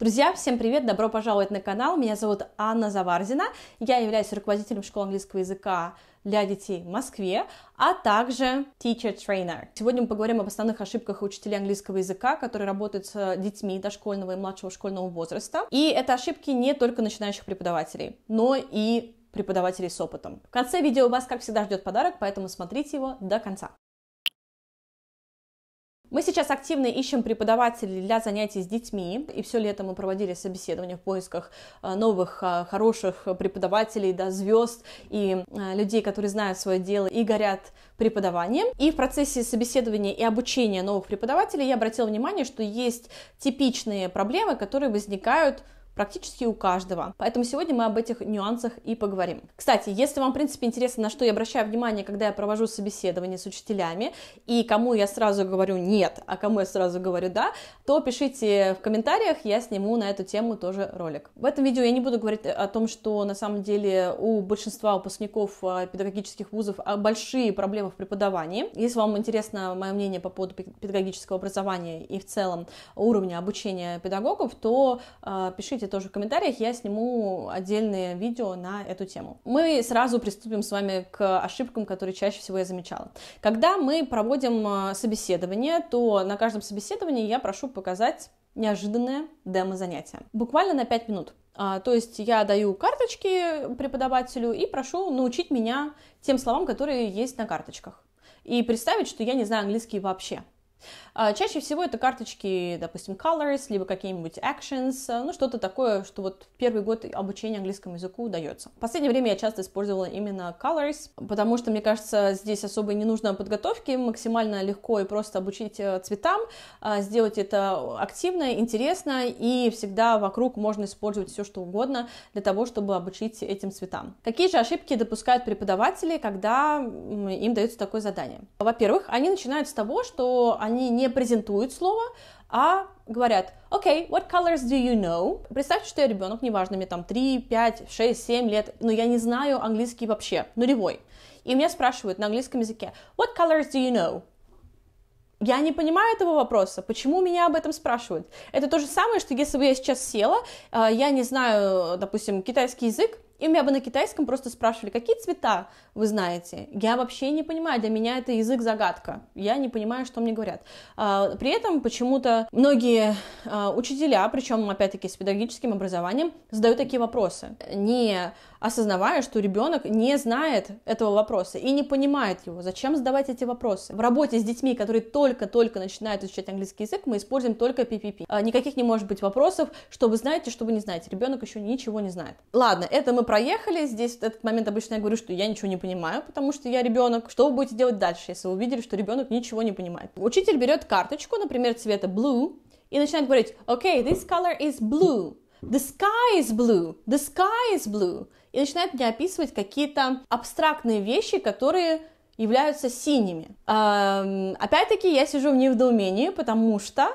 Друзья, всем привет! Добро пожаловать на канал. Меня зовут Анна Заварзина. Я являюсь руководителем школы английского языка для детей в Москве, а также teacher trainer. Сегодня мы поговорим об основных ошибках учителей английского языка, которые работают с детьми дошкольного и младшего школьного возраста. И это ошибки не только начинающих преподавателей, но и преподавателей с опытом. В конце видео вас, как всегда, ждет подарок, поэтому смотрите его до конца. Мы сейчас активно ищем преподавателей для занятий с детьми, и все лето мы проводили собеседования в поисках э, новых э, хороших преподавателей, да, звезд и э, людей, которые знают свое дело и горят преподаванием. И в процессе собеседования и обучения новых преподавателей я обратила внимание, что есть типичные проблемы, которые возникают практически у каждого. Поэтому сегодня мы об этих нюансах и поговорим. Кстати, если вам, в принципе, интересно, на что я обращаю внимание, когда я провожу собеседование с учителями, и кому я сразу говорю «нет», а кому я сразу говорю «да», то пишите в комментариях, я сниму на эту тему тоже ролик. В этом видео я не буду говорить о том, что на самом деле у большинства выпускников э, педагогических вузов а, большие проблемы в преподавании. Если вам интересно мое мнение по поводу педагогического образования и в целом уровня обучения педагогов, то э, пишите пишите тоже в комментариях, я сниму отдельное видео на эту тему. Мы сразу приступим с вами к ошибкам, которые чаще всего я замечала. Когда мы проводим э, собеседование, то на каждом собеседовании я прошу показать неожиданное демо-занятие. Буквально на 5 минут. А, то есть я даю карточки преподавателю и прошу научить меня тем словам, которые есть на карточках. И представить, что я не знаю английский вообще. А, чаще всего это карточки, допустим, Colors, либо какие-нибудь Actions, а, ну что-то такое, что вот первый год обучения английскому языку дается. В последнее время я часто использовала именно Colors, потому что, мне кажется, здесь особо не нужно подготовки, максимально легко и просто обучить э, цветам, а, сделать это активно, интересно, и всегда вокруг можно использовать все, что угодно для того, чтобы обучить этим цветам. Какие же ошибки допускают преподаватели, когда им дается такое задание? Во-первых, они начинают с того, что они они не презентуют слово, а говорят, окей, okay, what colors do you know? Представьте, что я ребенок, неважно, мне там 3, 5, 6, 7 лет, но я не знаю английский вообще, нулевой. И меня спрашивают на английском языке, what colors do you know? Я не понимаю этого вопроса, почему меня об этом спрашивают. Это то же самое, что если бы я сейчас села, а, я не знаю, допустим, китайский язык, и у меня бы на китайском просто спрашивали, какие цвета вы знаете. Я вообще не понимаю, для меня это язык загадка. Я не понимаю, что мне говорят. А, при этом почему-то многие а, учителя, причем опять-таки с педагогическим образованием, задают такие вопросы. Не осознавая, что ребенок не знает этого вопроса и не понимает его. Зачем задавать эти вопросы? В работе с детьми, которые только-только начинают изучать английский язык, мы используем только PPP. А, никаких не может быть вопросов, что вы знаете, что вы не знаете. Ребенок еще ничего не знает. Ладно, это мы проехали. Здесь в этот момент обычно я говорю, что я ничего не понимаю, потому что я ребенок. Что вы будете делать дальше, если вы увидели, что ребенок ничего не понимает? Учитель берет карточку, например, цвета blue, и начинает говорить, окей, okay, this color is blue. The sky is blue. The sky is blue. И начинает мне описывать какие-то абстрактные вещи, которые являются синими. Эм, опять-таки, я сижу в недоумении, потому что,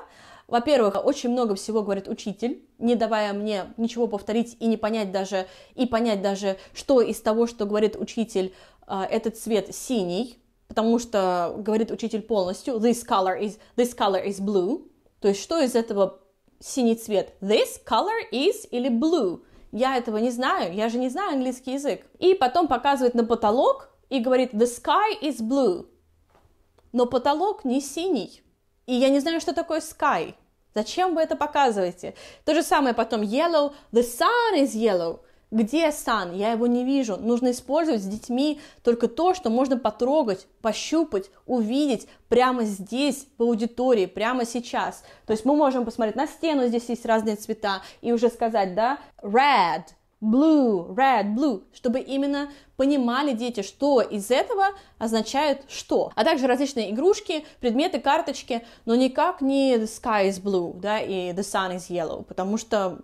во-первых, очень много всего говорит учитель, не давая мне ничего повторить и не понять даже, и понять даже, что из того, что говорит учитель, э, этот цвет синий, потому что говорит учитель полностью, this color is, this color is blue, то есть что из этого синий цвет. This color is или blue. Я этого не знаю, я же не знаю английский язык. И потом показывает на потолок и говорит the sky is blue. Но потолок не синий. И я не знаю, что такое sky. Зачем вы это показываете? То же самое потом yellow, the sun is yellow. Где сан? Я его не вижу. Нужно использовать с детьми только то, что можно потрогать, пощупать, увидеть прямо здесь, в аудитории, прямо сейчас. То есть мы можем посмотреть на стену, здесь есть разные цвета, и уже сказать, да, red – blue, red, blue, чтобы именно понимали дети, что из этого означает что. А также различные игрушки, предметы, карточки, но никак не the sky is blue, да, и the sun is yellow, потому что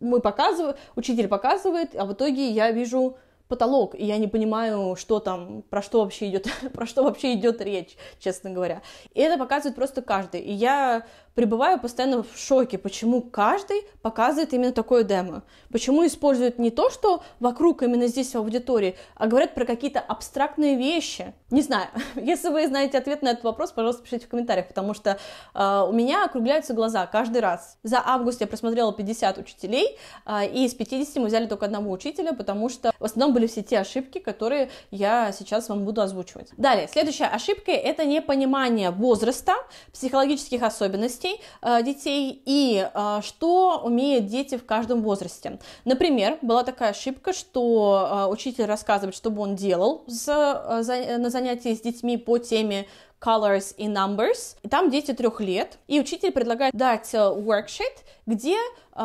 мы показываем, учитель показывает, а в итоге я вижу потолок, и я не понимаю, что там, про что вообще идет, про что вообще идет речь, честно говоря. И это показывает просто каждый. И я пребываю постоянно в шоке, почему каждый показывает именно такое демо. Почему используют не то, что вокруг именно здесь в аудитории, а говорят про какие-то абстрактные вещи. Не знаю, если вы знаете ответ на этот вопрос, пожалуйста, пишите в комментариях, потому что э, у меня округляются глаза каждый раз. За август я просмотрела 50 учителей, э, и из 50 мы взяли только одного учителя, потому что в основном были все те ошибки, которые я сейчас вам буду озвучивать. Далее, следующая ошибка – это непонимание возраста, психологических особенностей, детей, э, детей и э, что умеют дети в каждом возрасте. Например, была такая ошибка, что э, учитель рассказывает, что бы он делал на занятии с детьми по теме Colors и Numbers. И там дети трех лет. И учитель предлагает дать worksheet, где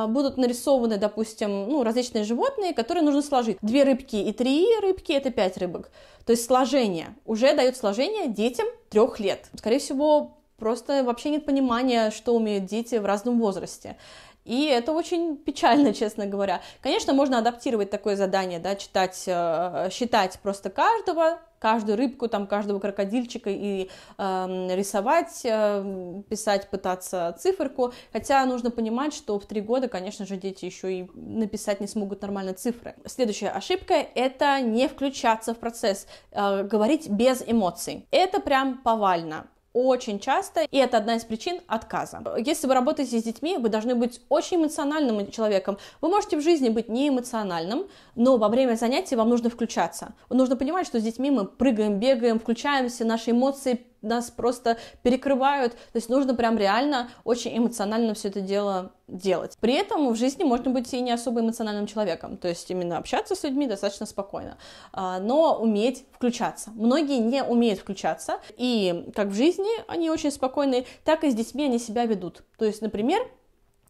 будут нарисованы, допустим, ну, различные животные, которые нужно сложить. Две рыбки и три рыбки — это пять рыбок. То есть сложение. Уже дают сложение детям трех лет. Скорее всего, просто вообще нет понимания, что умеют дети в разном возрасте. И это очень печально, честно говоря. Конечно, можно адаптировать такое задание, да, читать, э, считать просто каждого, каждую рыбку, там, каждого крокодильчика и эм, э, рисовать, писать, пытаться циферку. Хотя нужно понимать, что в три года, конечно же, дети еще и написать не смогут нормально цифры. Следующая ошибка – это не включаться в процесс, э, говорить без эмоций. Это прям повально очень часто, и это одна из причин отказа. Если вы работаете с детьми, вы должны быть очень эмоциональным человеком. Вы можете в жизни быть не эмоциональным, но во время занятий вам нужно включаться. Нужно понимать, что с детьми мы прыгаем, бегаем, включаемся, наши эмоции нас просто перекрывают. То есть нужно прям реально очень эмоционально все это дело делать. При этом в жизни можно быть и не особо эмоциональным человеком, то есть именно общаться с людьми достаточно спокойно, а, но уметь включаться. Многие не умеют включаться, и как в жизни они очень спокойные, так и с детьми они себя ведут. То есть, например,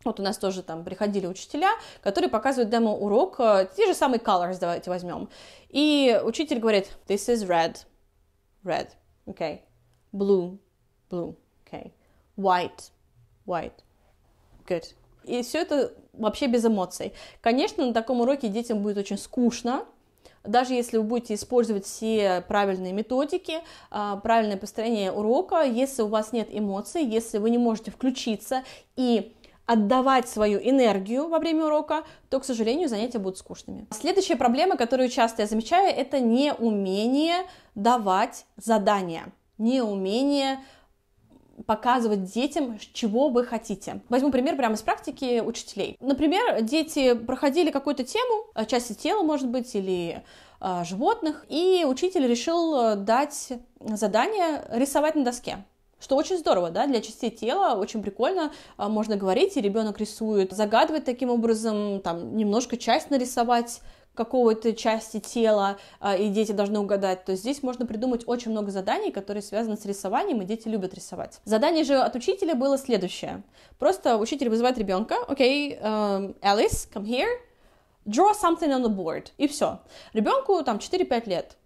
вот у нас тоже там приходили учителя, которые показывают демо-урок, э, те же самые colors давайте возьмем. И учитель говорит, this is red, red, okay, blue, blue, okay, white, white, good. И все это вообще без эмоций. Конечно, на таком уроке детям будет очень скучно, даже если вы будете использовать все правильные методики, а, правильное построение урока, если у вас нет эмоций, если вы не можете включиться и отдавать свою энергию во время урока, то, к сожалению, занятия будут скучными. Следующая проблема, которую часто я замечаю, это неумение давать задания неумение показывать детям, чего вы хотите. Возьму пример прямо из практики учителей. Например, дети проходили какую-то тему, а, части тела, может быть, или э, животных, и учитель решил э, дать задание рисовать на доске. Что очень здорово, да, для частей тела очень прикольно, а, можно говорить, и ребенок рисует, загадывать таким образом, там, немножко часть нарисовать, какого-то части тела, а, и дети должны угадать, то здесь можно придумать очень много заданий, которые связаны с рисованием, и дети любят рисовать. Задание же от учителя было следующее. Просто учитель вызывает ребенка, окей, okay, эм, um, Alice, come here, draw something on the board, и все. Ребенку там 4-5 лет.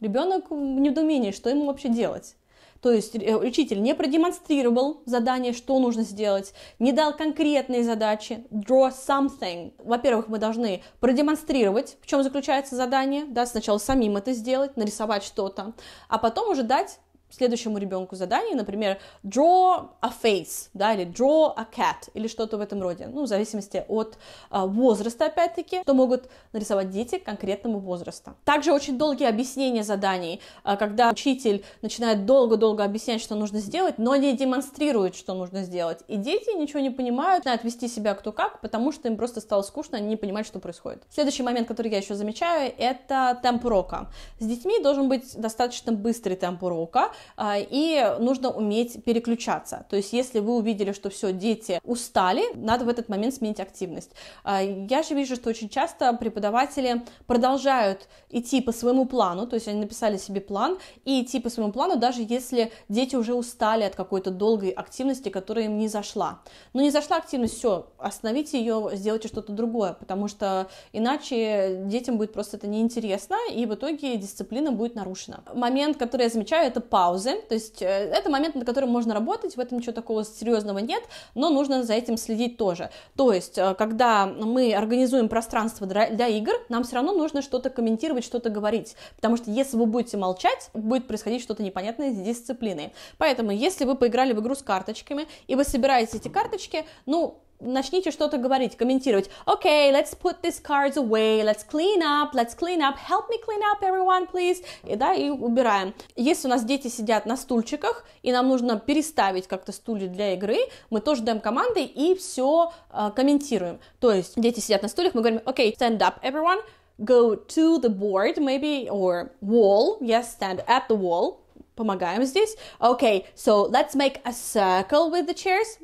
Ребенок в недоумении, что ему вообще делать. То есть э, учитель не продемонстрировал задание, что нужно сделать, не дал конкретные задачи, draw something. Во-первых, мы должны продемонстрировать, в чем заключается задание, да, сначала самим это сделать, нарисовать что-то, а потом уже дать следующему ребенку задание, например, draw a face, да, или draw a cat, или что-то в этом роде, ну, в зависимости от э, возраста, опять-таки, то могут нарисовать дети конкретному возраста. Также очень долгие объяснения заданий, э, когда учитель начинает долго-долго объяснять, что нужно сделать, но не демонстрирует, что нужно сделать, и дети ничего не понимают, начинают вести себя кто как, потому что им просто стало скучно, они не понимают, что происходит. Следующий момент, который я еще замечаю, это темп урока. С детьми должен быть достаточно быстрый темп урока, а, и нужно уметь переключаться. То есть, если вы увидели, что все, дети устали, надо в этот момент сменить активность. А, я же вижу, что очень часто преподаватели продолжают идти по своему плану, то есть они написали себе план и идти по своему плану, даже если дети уже устали от какой-то долгой активности, которая им не зашла. Но не зашла активность, все, остановите ее, сделайте что-то другое, потому что иначе детям будет просто это неинтересно, и в итоге дисциплина будет нарушена. Момент, который я замечаю, это пауза паузы, то есть э, это момент, на котором можно работать, в этом ничего такого серьезного нет, но нужно за этим следить тоже. То есть, э, когда мы организуем пространство для игр, нам все равно нужно что-то комментировать, что-то говорить, потому что если вы будете молчать, будет происходить что-то непонятное с дисциплиной. Поэтому, если вы поиграли в игру с карточками, и вы собираете эти карточки, ну, начните что-то говорить, комментировать. Okay, let's put these cards away, let's clean up, let's clean up, help me clean up everyone, please. И, да, и убираем. Если у нас дети сидят на стульчиках, и нам нужно переставить как-то стулья для игры, мы тоже даем команды и все э, комментируем. То есть дети сидят на стульях, мы говорим, okay, stand up everyone, go to the board maybe, or wall, yes, stand at the wall, помогаем здесь. Okay, so let's make a circle with the chairs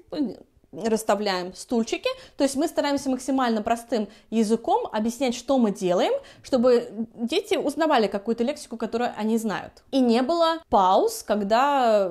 расставляем стульчики, то есть мы стараемся максимально простым языком объяснять, что мы делаем, чтобы дети узнавали какую-то лексику, которую они знают. И не было пауз, когда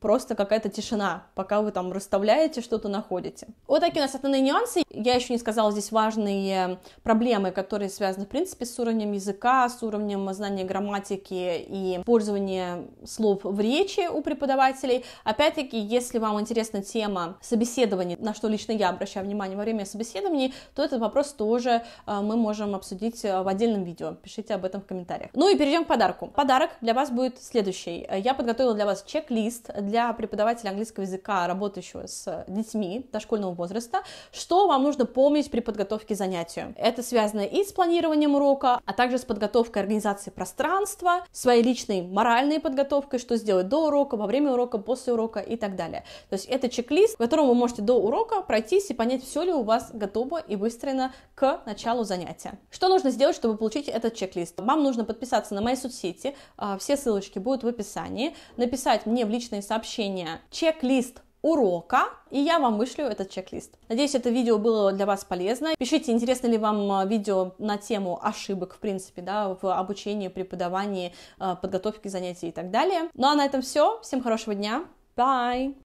просто какая-то тишина, пока вы там расставляете, что-то находите. Вот такие у нас основные нюансы. Я еще не сказала здесь важные проблемы, которые связаны, в принципе, с уровнем языка, с уровнем знания грамматики и использования слов в речи у преподавателей. Опять-таки, если вам интересна тема собеседования, собеседований, на что лично я обращаю внимание во время собеседований, то этот вопрос тоже э, мы можем обсудить э, в отдельном видео. Пишите об этом в комментариях. Ну и перейдем к подарку. Подарок для вас будет следующий. Э, я подготовила для вас чек-лист для преподавателя английского языка, работающего с детьми дошкольного возраста, что вам нужно помнить при подготовке к занятию. Это связано и с планированием урока, а также с подготовкой организации пространства, своей личной моральной подготовкой, что сделать до урока, во время урока, после урока и так далее. То есть это чек-лист, в котором вы можете до урока пройтись и понять, все ли у вас готово и выстроено к началу занятия. Что нужно сделать, чтобы получить этот чек-лист? Вам нужно подписаться на мои соцсети, а, все ссылочки будут в описании, написать мне в личные сообщения чек-лист урока, и я вам вышлю этот чек-лист. Надеюсь, это видео было для вас полезно. Пишите, интересно ли вам а, видео на тему ошибок, в принципе, да, в обучении, преподавании, а, подготовке занятий и так далее. Ну а на этом все. Всем хорошего дня. Bye!